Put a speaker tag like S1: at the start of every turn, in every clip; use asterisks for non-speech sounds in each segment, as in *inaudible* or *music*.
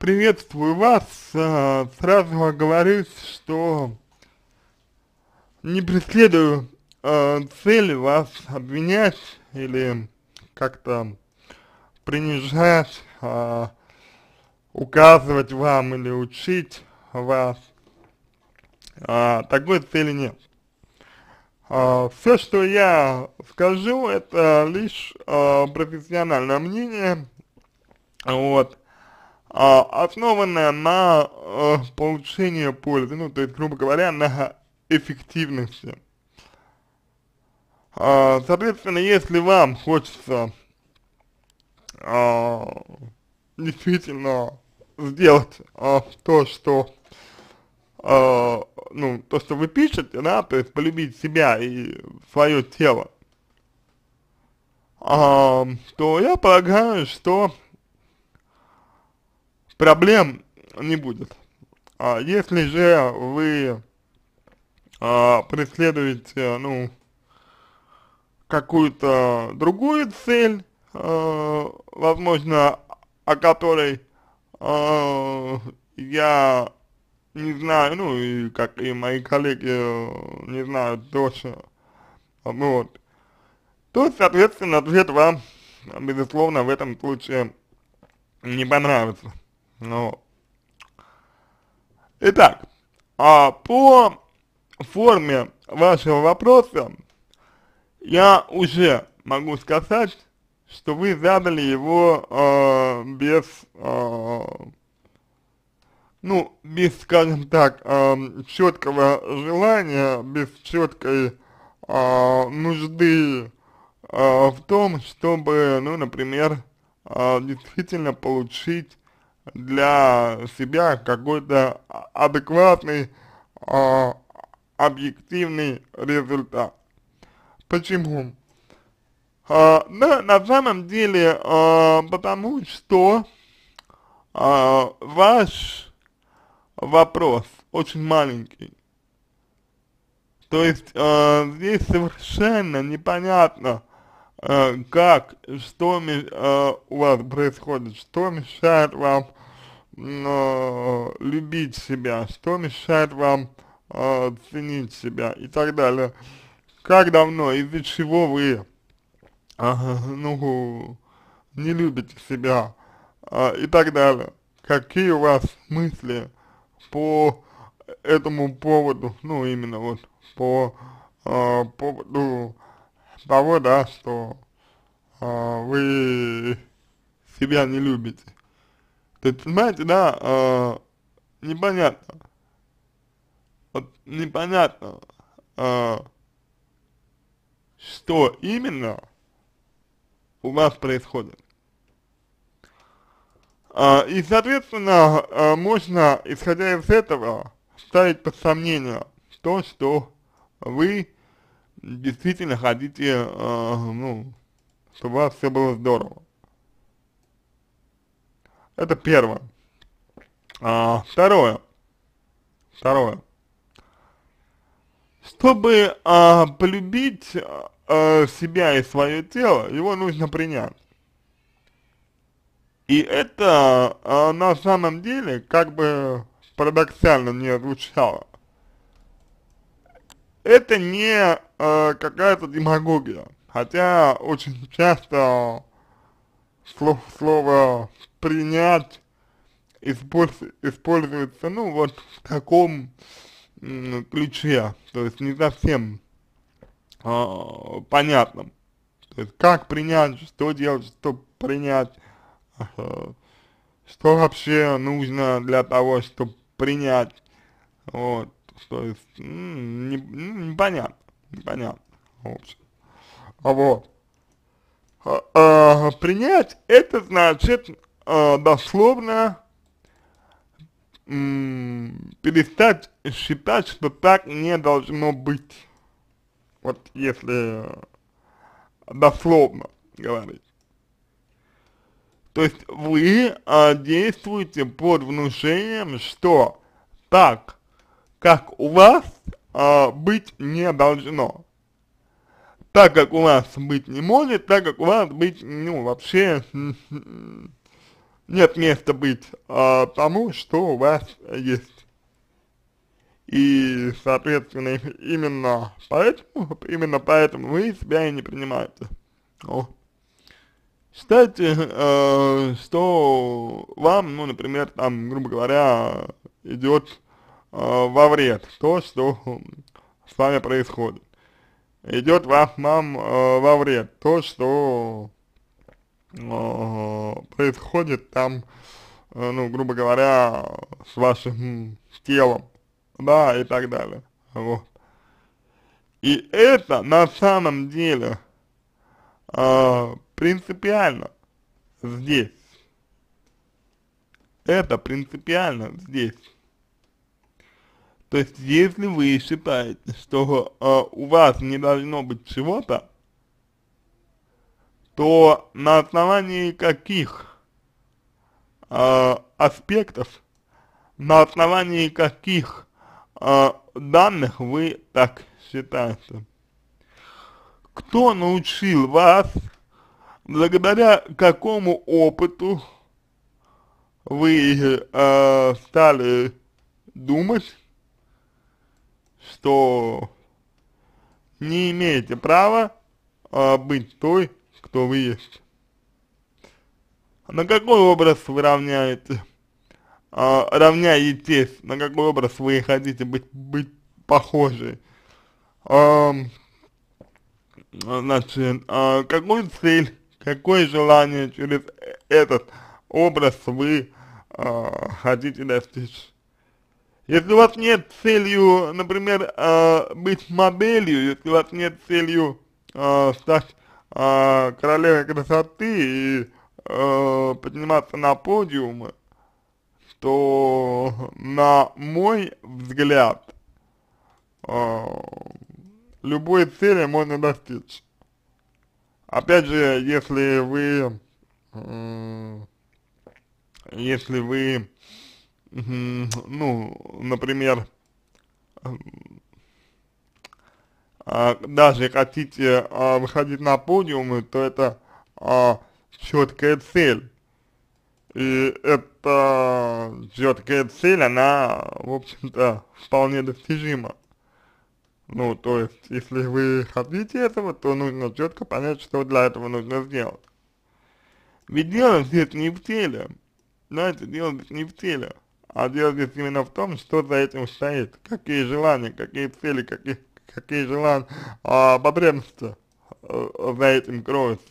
S1: Приветствую вас. А, сразу оговорюсь, что не преследую а, цели вас обвинять или как-то принижать, а, указывать вам или учить вас. такой цели нет. все, что я скажу, это лишь профессиональное мнение. Вот а, основанная на а, получении пользы, ну, то есть, грубо говоря, на эффективности. А, соответственно, если вам хочется а, действительно сделать а, то, что а, ну, то, что вы пишете, да, то есть полюбить себя и свое тело, а, то я полагаю, что проблем не будет. А если же вы а, преследуете, ну, какую-то другую цель, а, возможно, о которой а, я не знаю, ну, и как и мои коллеги э, не знают точно, вот, то, соответственно, ответ вам, безусловно, в этом случае не понравится. Ну. Итак, а по форме вашего вопроса я уже могу сказать, что вы задали его э, без, э, ну, без, скажем так, э, четкого желания, без четкой э, нужды э, в том, чтобы, ну, например, э, действительно получить для себя какой-то адекватный, э, объективный результат. Почему? Э, да, на самом деле, э, потому что э, ваш вопрос очень маленький. То есть э, здесь совершенно непонятно, Э, как, что э, у вас происходит, что мешает вам э, любить себя, что мешает вам э, ценить себя и так далее. Как давно, из-за чего вы, э, ну, не любите себя э, и так далее. Какие у вас мысли по этому поводу, ну, именно вот по э, поводу э, того, да, что э, вы себя не любите. То есть, понимаете, да, э, непонятно. Вот непонятно, э, что именно у вас происходит. Э, и, соответственно, э, можно, исходя из этого, ставить под сомнение то, что вы действительно хотите, э, ну, чтобы у вас все было здорово. Это первое. А, второе. Второе. Чтобы а, полюбить а, себя и свое тело, его нужно принять. И это а, на самом деле, как бы парадоксально не звучало, это не э, какая-то демагогия, хотя очень часто слово, слово «принять» используется, ну, вот в таком ключе, то есть не совсем э, понятном. То есть как принять, что делать, что принять, э, что вообще нужно для того, чтобы принять, вот то есть, не, непонятно, непонятно, в общем. А вот. А, а, принять это значит а, дословно м, перестать считать, что так не должно быть. Вот если дословно говорить. То есть вы а, действуете под внушением, что так как у вас э, быть не должно. Так как у вас быть не может, так как у вас быть, ну, вообще *laughs* нет места быть э, тому, что у вас есть. И, соответственно, именно поэтому, именно поэтому вы себя и не принимаете. Ну. Считайте, э, что вам, ну, например, там, грубо говоря, идет Э, во вред то, что с вами происходит. Идет вам, вам э, во вред то, что э, происходит там, э, ну, грубо говоря, с вашим телом, да, и так далее, вот. И это на самом деле э, принципиально здесь. Это принципиально здесь. То есть, если вы считаете, что э, у вас не должно быть чего-то, то на основании каких э, аспектов, на основании каких э, данных вы так считаете? Кто научил вас, благодаря какому опыту вы э, стали думать, что не имеете права а, быть той, кто вы есть. На какой образ вы равняете, а, равняетесь, на какой образ вы хотите быть, быть похожи? А, значит, а, какую цель, какое желание через этот образ вы а, хотите достичь? Если у вас нет целью, например, э, быть моделью, если у вас нет целью э, стать э, королевой красоты и э, подниматься на подиумы, то, на мой взгляд, э, любой цели можно достичь. Опять же, если вы, э, если вы ну, например, а, даже хотите а, выходить на подиумы, то это а, четкая цель. И эта четкая цель, она, в общем-то, вполне достижима. Ну, то есть, если вы хотите этого, то нужно четко понять, что для этого нужно сделать. Ведь дело здесь не в теле. Знаете, дело здесь не в теле а дело здесь именно в том, что за этим стоит, какие желания, какие цели, какие, какие желания, а, потребности э, за этим кроются,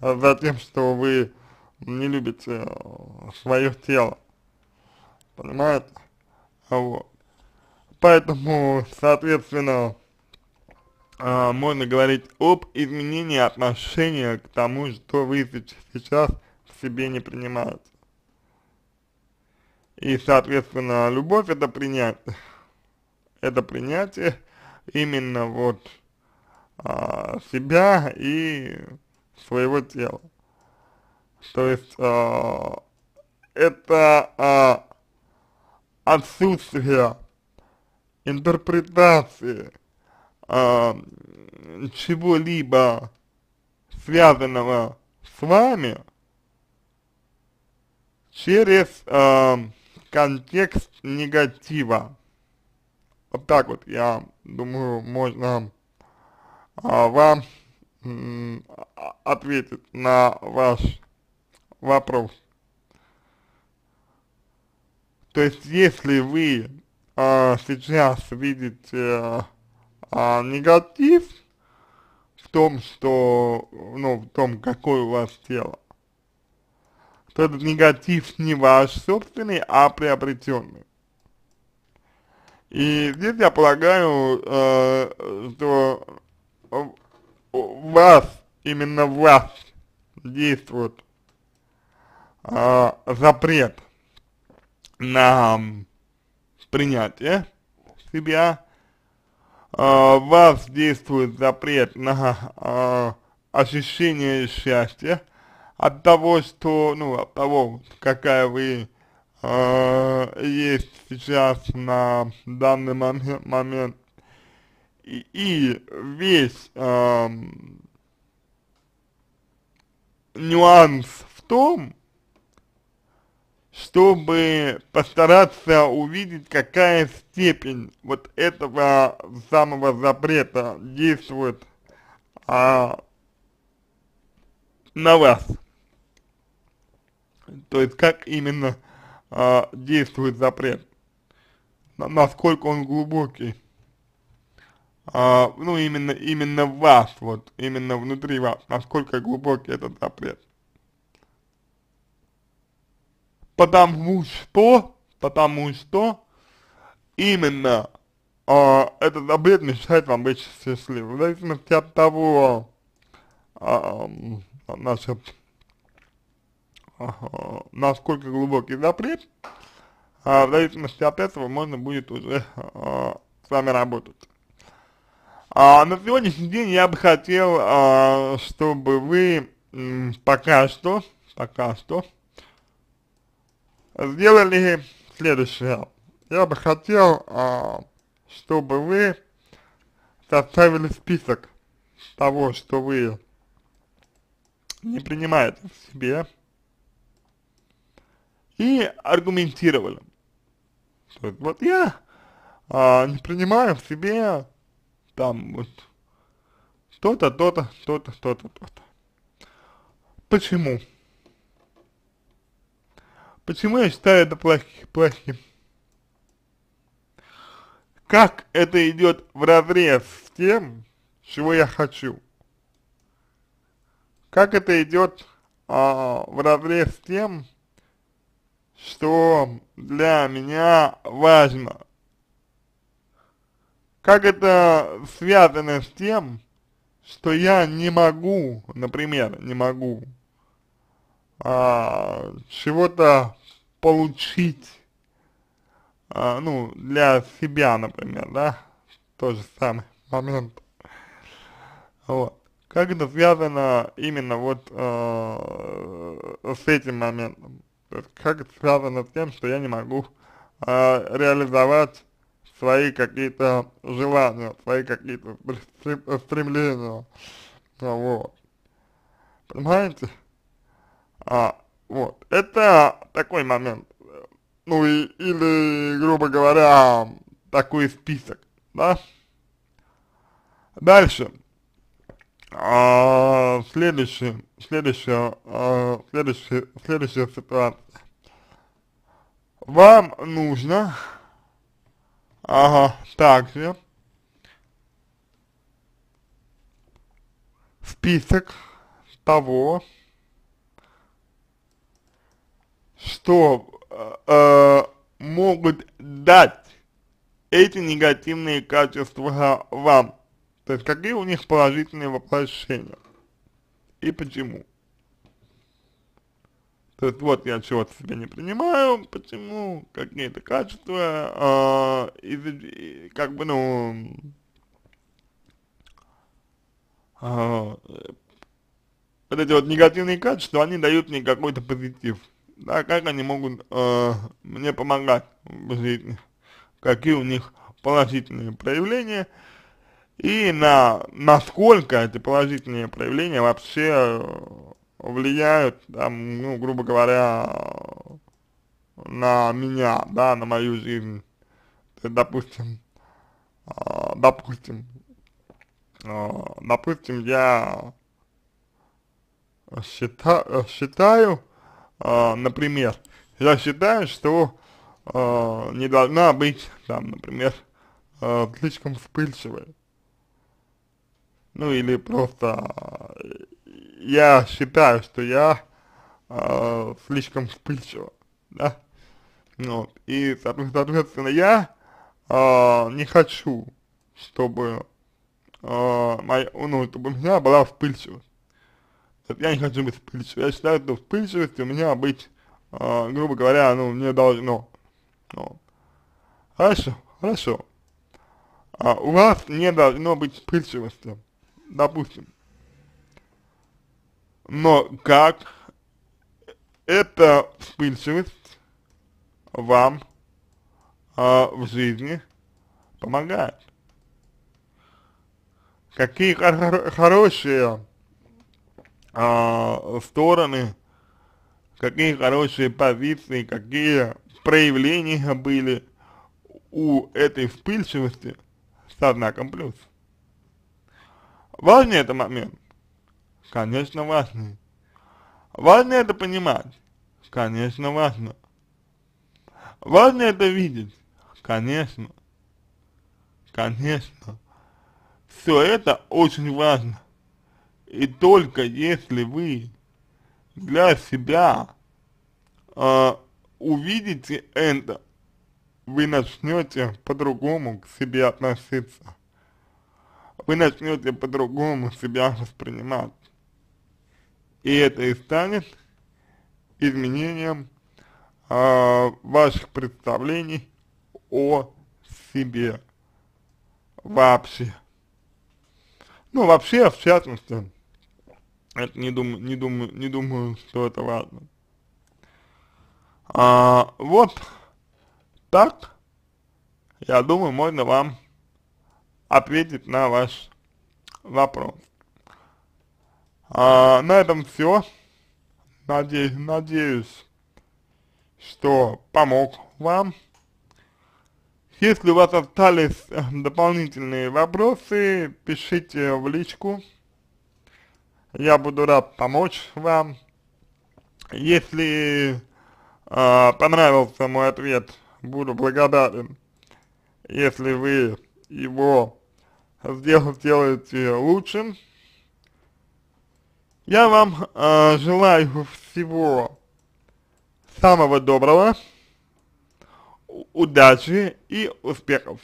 S1: а за тем, что вы не любите э, свое тело, понимаете, вот. Поэтому, соответственно, а, можно говорить об изменении отношения к тому, что вы сейчас в себе не принимаете. И, соответственно, любовь это принятие. Это принятие именно вот а, себя и своего тела. То есть а, это а, отсутствие интерпретации а, чего-либо связанного с вами через а, контекст негатива. Вот так вот, я думаю, можно а, вам а, ответить на ваш вопрос. То есть, если вы а, сейчас видите а, негатив в том, что, ну, в том, какое у вас тело, что этот негатив не ваш собственный, а приобретенный. И здесь я полагаю, э, что вас, именно вас действует э, запрет на принятие себя, э, вас действует запрет на э, ощущение счастья, от того, что, ну, от того, какая вы э, есть сейчас на данный момент, момент и, и весь э, нюанс в том, чтобы постараться увидеть, какая степень вот этого самого запрета действует а, на вас то есть как именно э, действует запрет, на, насколько он глубокий, э, ну именно, именно в вас, вот, именно внутри вас, насколько глубокий этот запрет. Потому что, потому что именно э, этот запрет мешает вам быть счастливым, в зависимости от того, э, значит, насколько глубокий запрет, а, в зависимости от этого можно будет уже а, с вами работать. А, на сегодняшний день я бы хотел, а, чтобы вы пока что, пока что, сделали следующее. Я бы хотел, а, чтобы вы составили список того, что вы не принимаете в себе, и аргументировали. Что вот я а, не принимаю в себе там вот то-то, то-то, то-то, то-то, то-то. Почему? Почему я считаю это плохим? плохим? Как это идет в разрез с тем, чего я хочу? Как это идет а, в разрез с тем, что для меня важно. Как это связано с тем, что я не могу, например, не могу а, чего-то получить, а, ну, для себя, например, да, тот же самый момент. Вот. Как это связано именно вот э, с этим моментом? как это связано с тем, что я не могу э, реализовать свои какие-то желания, свои какие-то стремления, вот. Понимаете? А, вот. Это такой момент. Ну и, или, грубо говоря, такой список, да? Дальше. А, следующий, следующее, а, следующее, следующая ситуация. Вам нужно ага, также список того, что э, э могут дать эти негативные качества вам. То есть какие у них положительные воплощения и почему. То есть вот я чего-то себе не принимаю, почему, какие-то качества, э, и, и, как бы, ну, э, вот эти вот негативные качества, они дают мне какой-то позитив, да, как они могут э, мне помогать в жизни, какие у них положительные проявления, и на насколько эти положительные проявления вообще э, влияют, там, ну, грубо говоря, на меня, да, на мою жизнь. То есть, допустим, э, допустим, э, допустим, я считаю, считаю например, я считаю, что не должна быть, там, например, слишком вспыльчивой ну или просто э, я считаю, что я э, слишком вспыльчива, да, ну вот, и, соответственно, я э, не хочу, чтобы, э, моя, ну, чтобы у меня была вспыльчивость, я не хочу быть вспыльчивым, я считаю, что вспыльчивость у меня быть, э, грубо говоря, ну, мне должно, ну, хорошо, хорошо, а, у вас не должно быть вспыльчивости, допустим. Но как эта вспыльчивость вам э, в жизни помогает? Какие хор хорошие э, стороны, какие хорошие позиции, какие проявления были у этой вспыльчивости со знаком плюс? Важный это момент? Конечно важный. Важно это понимать? Конечно важно. Важно это видеть? Конечно. Конечно. Все это очень важно. И только если вы для себя э, увидите это, вы начнете по-другому к себе относиться вы начнете по-другому себя воспринимать. И это и станет изменением э, ваших представлений о себе вообще. Ну, вообще, в частности, это не думаю, не думаю, не думаю, что это важно. А, вот так, я думаю, можно вам ответит на ваш вопрос. А, на этом все. Надеюсь, надеюсь, что помог вам. Если у вас остались э, дополнительные вопросы, пишите в личку. Я буду рад помочь вам. Если э, понравился мой ответ, буду благодарен, если вы его сделать, сделать ее лучше. Я вам э, желаю всего самого доброго, удачи и успехов.